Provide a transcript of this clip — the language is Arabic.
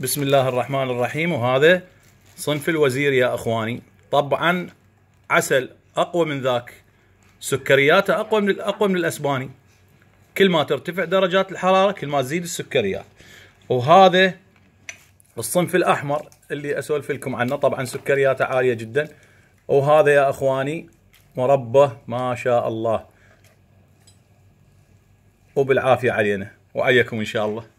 بسم الله الرحمن الرحيم وهذا صنف الوزير يا اخواني طبعا عسل اقوى من ذاك سكرياته اقوى من اقوى من الاسباني كل ما ترتفع درجات الحراره كل ما تزيد السكريات وهذا الصنف الاحمر اللي اسولف لكم عنه طبعا سكرياته عاليه جدا وهذا يا اخواني مربى ما شاء الله وبالعافيه علينا وعليكم ان شاء الله